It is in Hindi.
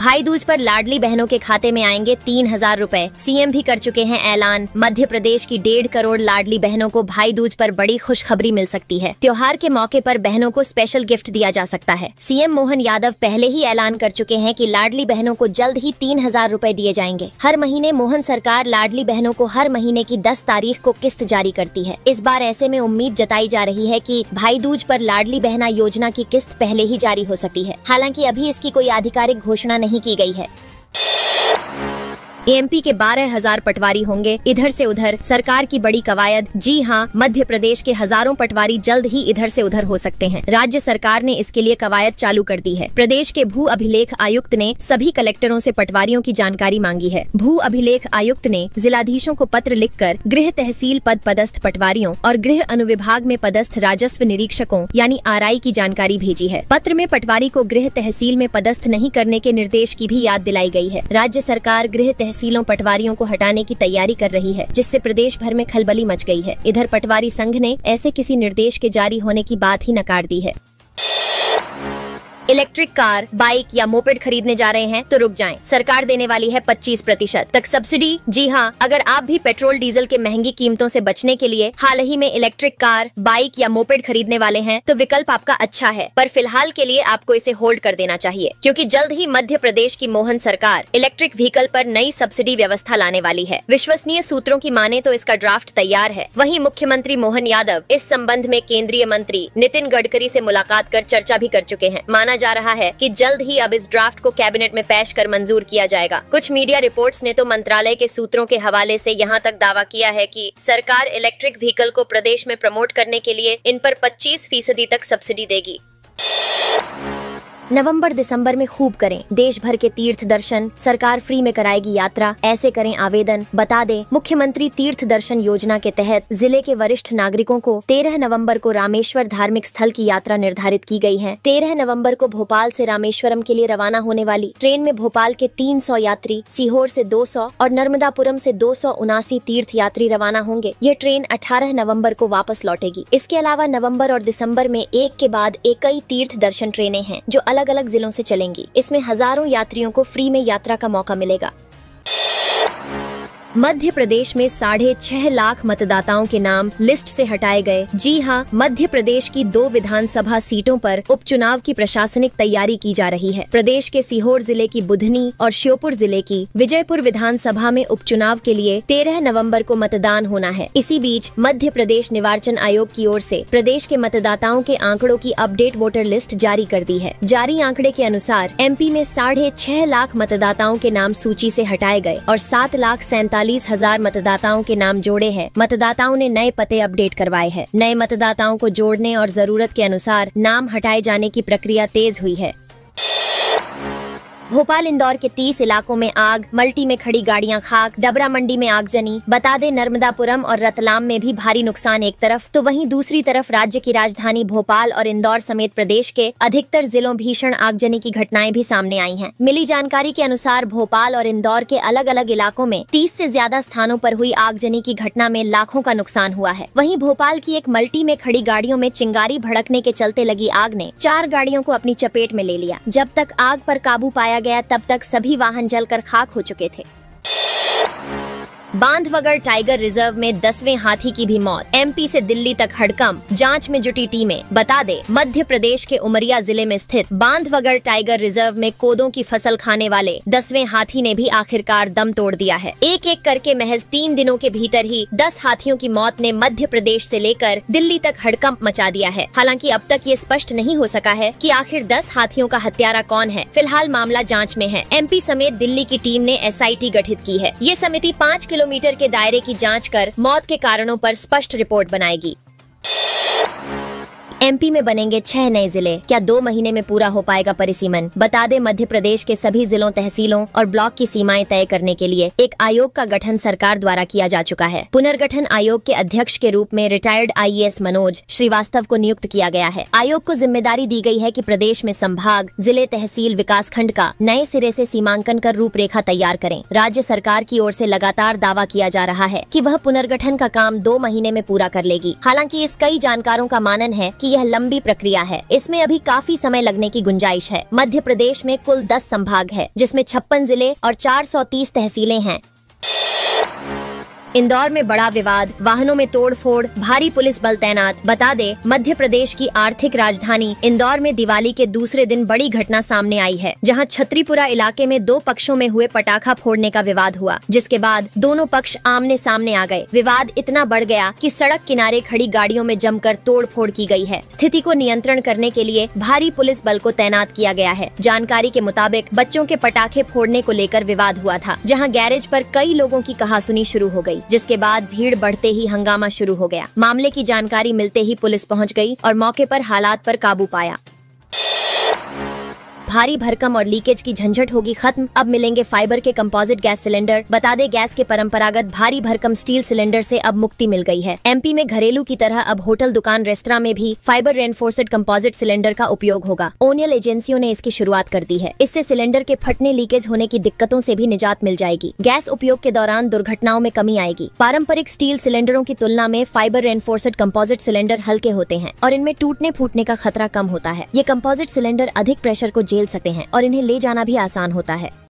भाई दूज पर लाडली बहनों के खाते में आएंगे तीन हजार रूपए सीएम भी कर चुके हैं ऐलान मध्य प्रदेश की डेढ़ करोड़ लाडली बहनों को भाई दूज पर बड़ी खुशखबरी मिल सकती है त्योहार के मौके पर बहनों को स्पेशल गिफ्ट दिया जा सकता है सीएम मोहन यादव पहले ही ऐलान कर चुके हैं की लाडली बहनों को जल्द ही तीन हजार रूपए दिए जाएंगे हर महीने मोहन सरकार लाडली बहनों को हर महीने की दस तारीख को किस्त जारी करती है इस बार ऐसे में उम्मीद जताई जा रही है की भाई दूज आरोप लाडली बहना योजना की किस्त पहले ही जारी हो सकती है हालांकि अभी इसकी कोई आधिकारिक घोषणा नहीं नहीं की गई है एएमपी के बारह हजार पटवारी होंगे इधर से उधर सरकार की बड़ी कवायद जी हाँ मध्य प्रदेश के हजारों पटवारी जल्द ही इधर से उधर हो सकते हैं राज्य सरकार ने इसके लिए कवायद चालू कर दी है प्रदेश के भू अभिलेख आयुक्त ने सभी कलेक्टरों से पटवारियों की जानकारी मांगी है भू अभिलेख आयुक्त ने जिलाधीशों को पत्र लिखकर गृह तहसील पद पदस्थ पटवारियों और गृह अनुविभाग में पदस्थ राजस्व निरीक्षकों यानी आरआई की जानकारी भेजी है पत्र में पटवारी को गृह तहसील में पदस्थ नहीं करने के निर्देश की भी याद दिलाई गई है राज्य सरकार गृह तहसील तहसीलों पटवारियों को हटाने की तैयारी कर रही है जिससे प्रदेश भर में खलबली मच गई है इधर पटवारी संघ ने ऐसे किसी निर्देश के जारी होने की बात ही नकार दी है इलेक्ट्रिक कार बाइक या मोपेड खरीदने जा रहे हैं तो रुक जाए सरकार देने वाली है पच्चीस प्रतिशत तक सब्सिडी जी हाँ अगर आप भी पेट्रोल डीजल के महंगी कीमतों ऐसी बचने के लिए हाल ही में इलेक्ट्रिक कार बाइक या मोपेड खरीदने वाले हैं तो विकल्प आपका अच्छा है पर फिलहाल के लिए आपको इसे होल्ड कर देना चाहिए क्योंकि जल्द ही मध्य प्रदेश की मोहन सरकार इलेक्ट्रिक व्हीकल पर नई सब्सिडी व्यवस्था लाने वाली है विश्वसनीय सूत्रों की माने तो इसका ड्राफ्ट तैयार है वहीं मुख्यमंत्री मोहन यादव इस संबंध में केंद्रीय मंत्री नितिन गडकरी से मुलाकात कर चर्चा भी कर चुके हैं माना जा रहा है कि जल्द ही अब इस ड्राफ्ट को कैबिनेट में पेश कर मंजूर किया जाएगा कुछ मीडिया रिपोर्ट्स ने तो मंत्रालय के सूत्रों के हवाले से यहाँ तक दावा किया है कि सरकार इलेक्ट्रिक व्हीकल को प्रदेश में प्रमोट करने के लिए इन पर 25 फीसदी तक सब्सिडी देगी नवंबर दिसंबर में खूब करें देश भर के तीर्थ दर्शन सरकार फ्री में कराएगी यात्रा ऐसे करें आवेदन बता दे मुख्यमंत्री तीर्थ दर्शन योजना के तहत जिले के वरिष्ठ नागरिकों को तेरह नवम्बर को रामेश्वर धार्मिक स्थल की यात्रा निर्धारित की गयी है तेरह नवम्बर को भोपाल ऐसी रामेश्वरम के लिए रवाना होने वाली ट्रेन में भोपाल के तीन यात्री सीहोर ऐसी दो और नर्मदापुरम ऐसी दो तीर्थ यात्री रवाना होंगे ये ट्रेन अठारह नवम्बर को वापस लौटेगी इसके अलावा नवम्बर और दिसम्बर में एक के बाद एक कई तीर्थ दर्शन ट्रेने हैं जो अलग अलग जिलों से चलेंगी इसमें हजारों यात्रियों को फ्री में यात्रा का मौका मिलेगा मध्य प्रदेश में साढ़े छह लाख मतदाताओं के नाम लिस्ट से हटाए गए जी हाँ मध्य प्रदेश की दो विधानसभा सीटों पर उपचुनाव की प्रशासनिक तैयारी की जा रही है प्रदेश के सीहोर जिले की बुधनी और श्योपुर जिले की विजयपुर विधानसभा में उपचुनाव के लिए तेरह नवम्बर को मतदान होना है इसी बीच मध्य प्रदेश निर्वाचन आयोग की ओर ऐसी प्रदेश के मतदाताओं के आंकड़ों की अपडेट वोटर लिस्ट जारी कर दी है जारी आंकड़े के अनुसार एमपी में साढ़े छह लाख मतदाताओं के नाम सूची से हटाए गए और सात लाख सैंतालीस चालीस हजार मतदाताओं के नाम जोड़े हैं मतदाताओं ने नए पते अपडेट करवाए हैं नए मतदाताओं को जोड़ने और जरूरत के अनुसार नाम हटाए जाने की प्रक्रिया तेज हुई है भोपाल इंदौर के तीस इलाकों में आग मल्टी में खड़ी गाड़ियां खाक डबरा मंडी में आगजनी बता दे नर्मदापुरम और रतलाम में भी भारी नुकसान एक तरफ तो वहीं दूसरी तरफ राज्य की राजधानी भोपाल और इंदौर समेत प्रदेश के अधिकतर जिलों भीषण आगजनी की घटनाएं भी सामने आई हैं। मिली जानकारी के अनुसार भोपाल और इंदौर के अलग अलग इलाकों में तीस ऐसी ज्यादा स्थानों आरोप हुई आगजनी की घटना में लाखों का नुकसान हुआ है वही भोपाल की एक मल्टी में खड़ी गाड़ियों में चिंगारी भड़कने के चलते लगी आग ने चार गाड़ियों को अपनी चपेट में ले लिया जब तक आग आरोप काबू पाया गया तब तक सभी वाहन जलकर खाक हो चुके थे बांधवगढ़ टाइगर रिजर्व में दसवें हाथी की भी मौत एमपी से दिल्ली तक हड़कंप जांच में जुटी टीमें बता दे मध्य प्रदेश के उमरिया जिले में स्थित बांधवगढ़ टाइगर रिजर्व में कोदों की फसल खाने वाले दसवें हाथी ने भी आखिरकार दम तोड़ दिया है एक एक करके महज तीन दिनों के भीतर ही दस हाथियों की मौत ने मध्य प्रदेश ऐसी लेकर दिल्ली तक हड़कंप मचा दिया है हालांकि अब तक ये स्पष्ट नहीं हो सका है की आखिर दस हाथियों का हत्यारा कौन है फिलहाल मामला जाँच में है एम समेत दिल्ली की टीम ने एस गठित की है ये समिति पाँच किलोमीटर के दायरे की जांच कर मौत के कारणों पर स्पष्ट रिपोर्ट बनाएगी एमपी में बनेंगे छह नए जिले क्या दो महीने में पूरा हो पाएगा परिसीमन बता दे मध्य प्रदेश के सभी जिलों तहसीलों और ब्लॉक की सीमाएं तय करने के लिए एक आयोग का गठन सरकार द्वारा किया जा चुका है पुनर्गठन आयोग के अध्यक्ष के रूप में रिटायर्ड आई मनोज श्रीवास्तव को नियुक्त किया गया है आयोग को जिम्मेदारी दी गई है की प्रदेश में संभाग जिले तहसील विकास खंड का नए सिरे ऐसी सीमांकन कर रूपरेखा तैयार करें राज्य सरकार की ओर ऐसी लगातार दावा किया जा रहा है की वह पुनर्गठन का काम दो महीने में पूरा कर लेगी हालांकि इस कई जानकारों का मानन है की की यह लंबी प्रक्रिया है इसमें अभी काफी समय लगने की गुंजाइश है मध्य प्रदेश में कुल दस संभाग है जिसमे छप्पन जिले और चार तहसीलें हैं इंदौर में बड़ा विवाद वाहनों में तोड़फोड़ भारी पुलिस बल तैनात बता दे मध्य प्रदेश की आर्थिक राजधानी इंदौर में दिवाली के दूसरे दिन बड़ी घटना सामने आई है जहां छत्रीपुरा इलाके में दो पक्षों में हुए पटाखा फोड़ने का विवाद हुआ जिसके बाद दोनों पक्ष आमने सामने आ गए विवाद इतना बढ़ गया की सड़क किनारे खड़ी गाड़ियों में जमकर तोड़फोड़ की गयी है स्थिति को नियंत्रण करने के लिए भारी पुलिस बल को तैनात किया गया है जानकारी के मुताबिक बच्चों के पटाखे फोड़ने को लेकर विवाद हुआ था जहाँ गैरेज आरोप कई लोगों की कहासुनी शुरू हो गयी गई जिसके बाद भीड़ बढ़ते ही हंगामा शुरू हो गया मामले की जानकारी मिलते ही पुलिस पहुंच गई और मौके पर हालात पर काबू पाया भारी भरकम और लीकेज की झंझट होगी खत्म अब मिलेंगे फाइबर के कंपोजिट गैस सिलेंडर बता दे गैस के परंपरागत भारी भरकम स्टील सिलेंडर से अब मुक्ति मिल गई है एमपी में घरेलू की तरह अब होटल दुकान रेस्तरा में भी फाइबर रेनफोर्सेड कंपोजिट सिलेंडर का उपयोग होगा ओनियल एजेंसियों ने इसकी शुरुआत कर दी है इससे सिलेंडर के फटने लीकेज होने की दिक्कतों से भी निजात मिल जाएगी गैस उपयोग के दौरान दुर्घटनाओं में कमी आएगी पारंपरिक स्टील सिलेंडरों की तुलना में फाइबर रेनफोर्सेड कंपोजिट सिलेंडर हल्के होते हैं और इनमें टूटने फूटने का खतरा कम होता है ये कंपोजिट सिलेंडर अधिक प्रेशर को जेल झेल सकते हैं और इन्हें ले जाना भी आसान होता है